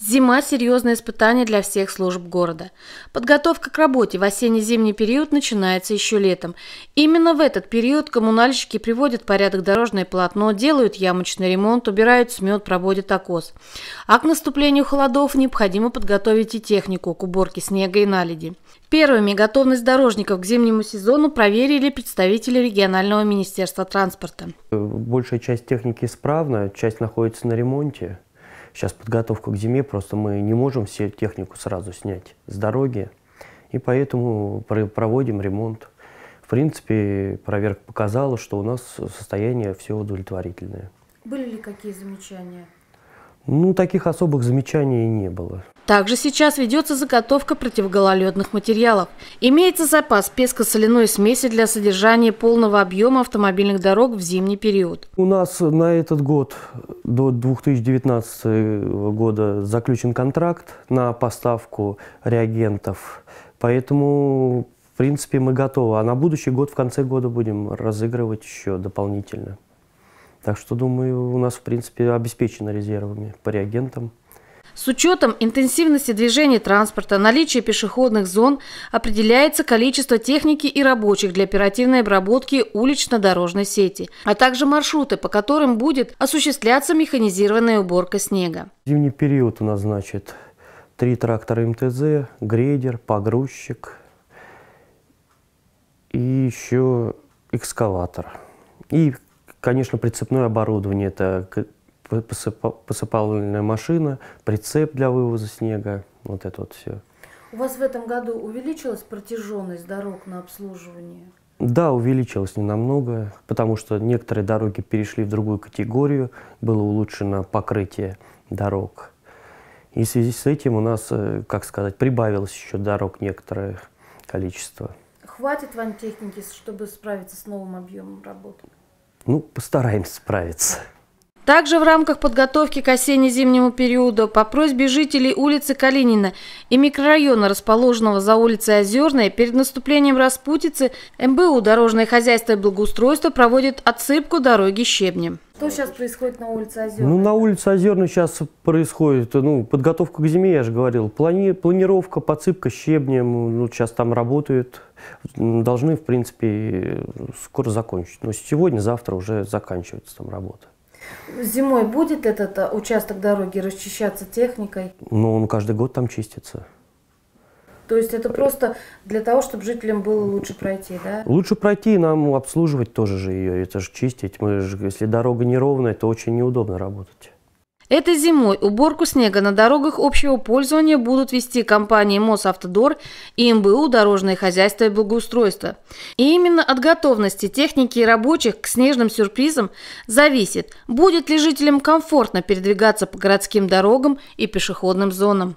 Зима – серьезное испытание для всех служб города. Подготовка к работе в осенне-зимний период начинается еще летом. Именно в этот период коммунальщики приводят в порядок дорожное полотно, делают ямочный ремонт, убирают смет, проводят окос. А к наступлению холодов необходимо подготовить и технику к уборке снега и наледи. Первыми готовность дорожников к зимнему сезону проверили представители регионального министерства транспорта. Большая часть техники исправна, часть находится на ремонте. Сейчас подготовка к зиме, просто мы не можем все технику сразу снять с дороги, и поэтому проводим ремонт. В принципе, проверка показала, что у нас состояние все удовлетворительное. Были ли какие замечания? Ну, таких особых замечаний не было. Также сейчас ведется заготовка противогололедных материалов. Имеется запас песко-соляной смеси для содержания полного объема автомобильных дорог в зимний период. У нас на этот год до 2019 года заключен контракт на поставку реагентов. Поэтому, в принципе, мы готовы. А на будущий год, в конце года, будем разыгрывать еще дополнительно. Так что, думаю, у нас, в принципе, обеспечено резервами по реагентам. С учетом интенсивности движения транспорта, наличия пешеходных зон, определяется количество техники и рабочих для оперативной обработки улично-дорожной сети, а также маршруты, по которым будет осуществляться механизированная уборка снега. Зимний период у нас, значит, три трактора МТЗ, грейдер, погрузчик и еще экскаватор. И Конечно, прицепное оборудование – это посыпальная машина, прицеп для вывоза снега, вот это вот все. У вас в этом году увеличилась протяженность дорог на обслуживание? Да, увеличилось ненамного, потому что некоторые дороги перешли в другую категорию, было улучшено покрытие дорог. И в связи с этим у нас, э, как сказать, прибавилось еще дорог некоторое количество. Хватит вам техники, чтобы справиться с новым объемом работы? Ну, постараемся справиться. Также в рамках подготовки к осенне-зимнему периоду по просьбе жителей улицы Калинина и микрорайона, расположенного за улицей Озерной, перед наступлением распутицы МБУ «Дорожное хозяйство и благоустройство» проводит отсыпку дороги щебнем. Что сейчас происходит на улице Озерной? Ну, на улице Озерной сейчас происходит ну, подготовка к зиме, я же говорил. Плани планировка, подсыпка щебнем. Ну, сейчас там работают. Должны, в принципе, скоро закончить. Но сегодня, завтра уже заканчивается там работа. Зимой будет этот э, участок дороги расчищаться техникой? Ну, он каждый год там чистится. То есть это просто для того, чтобы жителям было лучше пройти, да? Лучше пройти и нам обслуживать тоже же ее, это же чистить. Мы же, если дорога неровная, то очень неудобно работать. Этой зимой уборку снега на дорогах общего пользования будут вести компании «Мосавтодор» и МБУ «Дорожное хозяйство и благоустройство». И именно от готовности техники и рабочих к снежным сюрпризам зависит, будет ли жителям комфортно передвигаться по городским дорогам и пешеходным зонам.